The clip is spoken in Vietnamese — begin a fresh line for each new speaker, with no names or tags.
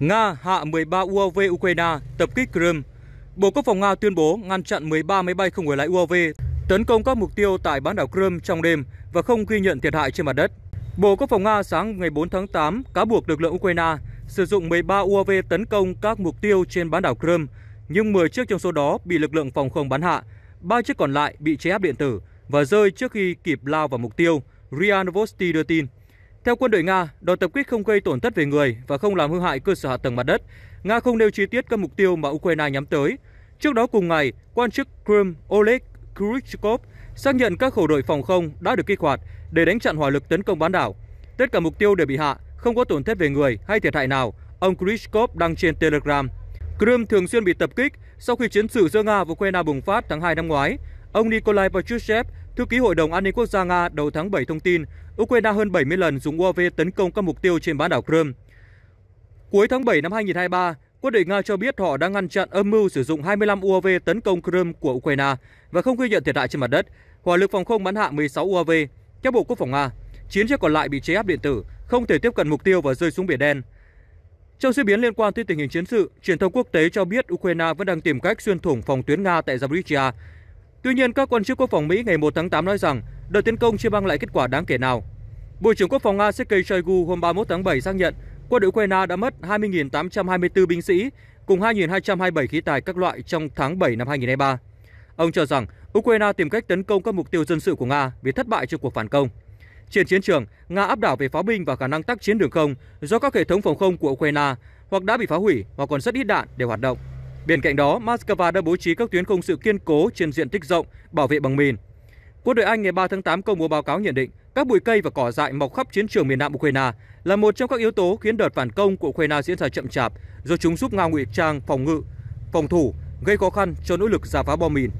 Nga hạ 13 UAV Ukraine tập kích Crimea. Bộ Quốc phòng Nga tuyên bố ngăn chặn 13 máy bay không người lái UAV tấn công các mục tiêu tại bán đảo Crimea trong đêm và không ghi nhận thiệt hại trên mặt đất. Bộ Quốc phòng Nga sáng ngày 4 tháng 8 cáo buộc lực lượng Ukraine sử dụng 13 UAV tấn công các mục tiêu trên bán đảo Crimea, nhưng 10 chiếc trong số đó bị lực lượng phòng không bắn hạ, 3 chiếc còn lại bị chế áp điện tử và rơi trước khi kịp lao vào mục tiêu, Ria đưa tin. Theo quân đội Nga, đòn tập kích không gây tổn thất về người và không làm hư hại cơ sở hạ tầng mặt đất. Nga không nêu chi tiết các mục tiêu mà Ukraine nhắm tới. Trước đó cùng ngày, quan chức Crimea Oleg Krychkov xác nhận các khẩu đội phòng không đã được kích hoạt để đánh chặn hỏa lực tấn công bán đảo. Tất cả mục tiêu đều bị hạ, không có tổn thất về người hay thiệt hại nào, ông Krychkov đăng trên Telegram. Crimea thường xuyên bị tập kích sau khi chiến sự giữa Nga và Ukraine bùng phát tháng 2 năm ngoái. Ông Nikolai Patrushev, Thư ký Hội đồng An ninh Quốc gia Nga đầu tháng 7 thông tin, Ukraine hơn 70 lần dùng UAV tấn công các mục tiêu trên bán đảo Crimea. Cuối tháng 7 năm 2023, quân đội Nga cho biết họ đã ngăn chặn âm mưu sử dụng 25 UAV tấn công Crimea của Ukraine và không ghi nhận thiệt hại trên mặt đất. Hỏa lực phòng không bắn hạ 16 UAV. Theo Bộ Quốc phòng Nga, Chiến chiếc còn lại bị chế áp điện tử, không thể tiếp cận mục tiêu và rơi xuống biển đen. Trong diễn biến liên quan tới tình hình chiến sự, truyền thông quốc tế cho biết Ukraine vẫn đang tìm cách xuyên thủng phòng tuyến Nga tại Zaporizhia Tuy nhiên, các quan chức quốc phòng Mỹ ngày 1 tháng 8 nói rằng đợt tiến công chưa mang lại kết quả đáng kể nào. Bộ trưởng Quốc phòng Nga Sergei Shoigu hôm 31 tháng 7 xác nhận quân đội Ukraine đã mất 20.824 binh sĩ cùng 2.227 khí tài các loại trong tháng 7 năm 2023. Ông cho rằng Ukraine tìm cách tấn công các mục tiêu dân sự của Nga vì thất bại trong cuộc phản công. Trên chiến trường, Nga áp đảo về pháo binh và khả năng tác chiến đường không do các hệ thống phòng không của Ukraine hoặc đã bị phá hủy hoặc còn rất ít đạn để hoạt động. Bên cạnh đó, Moscow đã bố trí các tuyến không sự kiên cố trên diện tích rộng, bảo vệ bằng mìn. Quân đội Anh ngày 3 tháng 8 công bố báo cáo nhận định các bụi cây và cỏ dại mọc khắp chiến trường miền Nam Ukraine là một trong các yếu tố khiến đợt phản công của Ukraine diễn ra chậm chạp do chúng giúp Nga ngụy trang phòng ngự, phòng thủ, gây khó khăn cho nỗ lực giả phá bom mìn